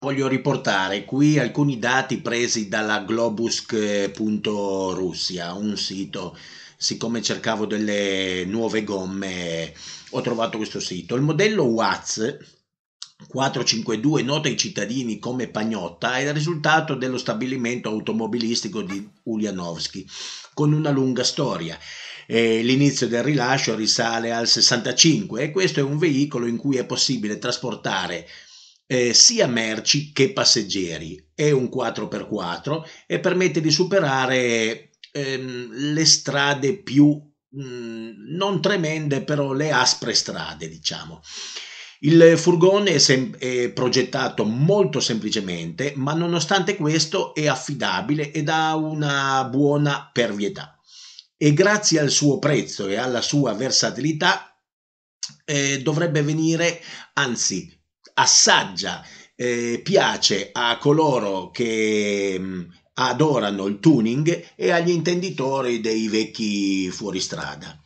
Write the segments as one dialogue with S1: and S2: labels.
S1: Voglio riportare qui alcuni dati presi dalla globusk.russia, un sito, siccome cercavo delle nuove gomme ho trovato questo sito. Il modello Watts 452 nota ai cittadini come Pagnotta è il risultato dello stabilimento automobilistico di Ulianovsky con una lunga storia. l'inizio del rilascio risale al 65 e questo è un veicolo in cui è possibile trasportare eh, sia merci che passeggeri. È un 4x4 e permette di superare ehm, le strade più mh, mm, non tremende, però le aspre strade, diciamo. Il furgone è, sem- è, progettato molto semplicemente, ma nonostante questo è affidabile ed ha una buona pervietà. E grazie al suo prezzo e alla sua versatilità eh, dovrebbe venire, anzi assaggia, eh, piace a coloro che mh, mm, adorano il tuning e agli intenditori dei vecchi fuoristrada.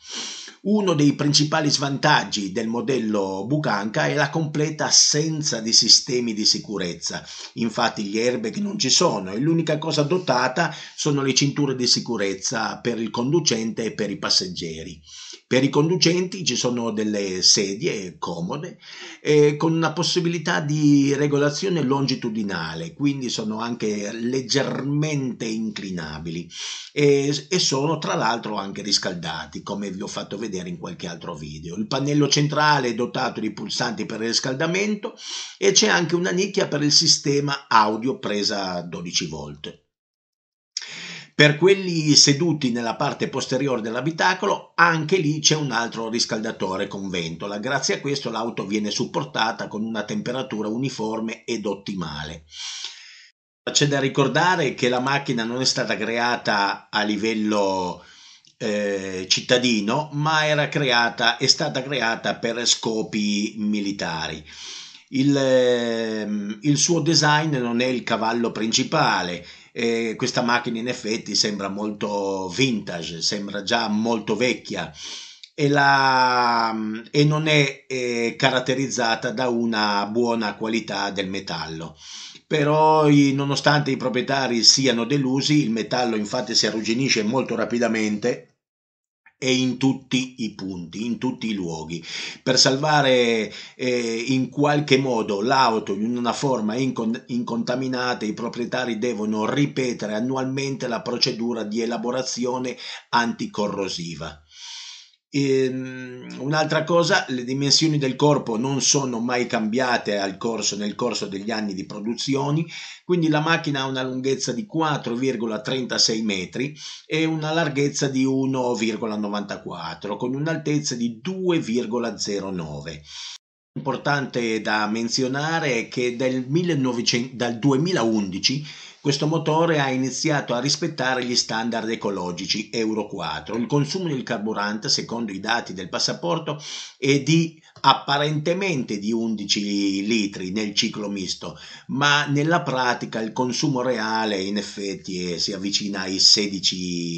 S1: Uno dei principali svantaggi del modello Bucanca è la completa assenza di sistemi di sicurezza. Infatti gli airbag non ci sono e l'unica cosa dotata sono le cinture di sicurezza per il conducente e per i passeggeri. Per i conducenti ci sono delle sedie comode eh, con una possibilità di regolazione longitudinale, quindi sono anche leggermente inclinabili e, e sono tra l'altro anche riscaldati, come vi ho fatto vedere in qualche altro video. Il pannello centrale è dotato di pulsanti per il riscaldamento e c'è anche una nicchia per il sistema audio presa 12 volte. Per quelli seduti nella parte posteriore dell'abitacolo, anche lì c'è un altro riscaldatore con ventola. Grazie a questo l'auto viene supportata con una temperatura uniforme ed ottimale. C'è da ricordare che la macchina non è stata creata a livello eh, cittadino, ma era creata, è stata creata per scopi militari. Il, ehm, il suo design non è il cavallo principale, eh, questa macchina in effetti sembra molto vintage, sembra già molto vecchia e, la, e non è eh, caratterizzata da una buona qualità del metallo. Però nonostante i proprietari siano delusi, il metallo infatti si arrugginisce molto rapidamente e in tutti i punti, in tutti i luoghi. Per salvare eh, in qualche modo l'auto in una forma incont- incontaminata, i proprietari devono ripetere annualmente la procedura di elaborazione anticorrosiva. Ehm, un'altra cosa, le dimensioni del corpo non sono mai cambiate corso, nel corso degli anni di produzioni, quindi la macchina ha una lunghezza di 4,36 metri e una larghezza di 1,94 con un'altezza di 2,09. Importante da menzionare è che 1900, dal 2011 questo motore ha iniziato a rispettare gli standard ecologici Euro 4. Il consumo del carburante, secondo i dati del passaporto, è di apparentemente di 11 litri nel ciclo misto, ma nella pratica il consumo reale in effetti si avvicina ai 16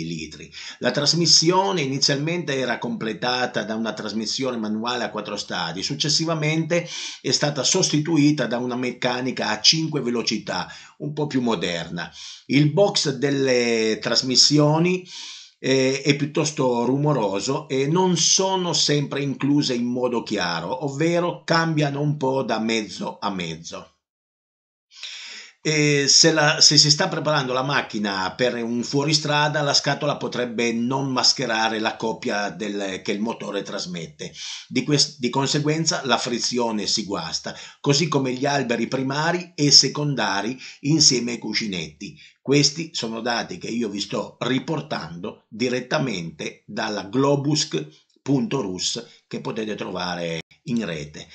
S1: litri. La trasmissione inizialmente era completata da una trasmissione manuale a quattro stadi, successivamente è stata sostituita da una meccanica a 5 velocità, un po' più moderna. Il box delle trasmissioni è piuttosto rumoroso e non sono sempre incluse in modo chiaro, ovvero cambiano un po' da mezzo a mezzo. Se, la, se, si sta preparando la macchina per un fuoristrada, la scatola potrebbe non mascherare la coppia del, che il motore trasmette. Di, quest, di, conseguenza la frizione si guasta, così come gli alberi primari e secondari insieme ai cuscinetti. Questi sono dati che io vi sto riportando direttamente dalla globus.rus che potete trovare in rete.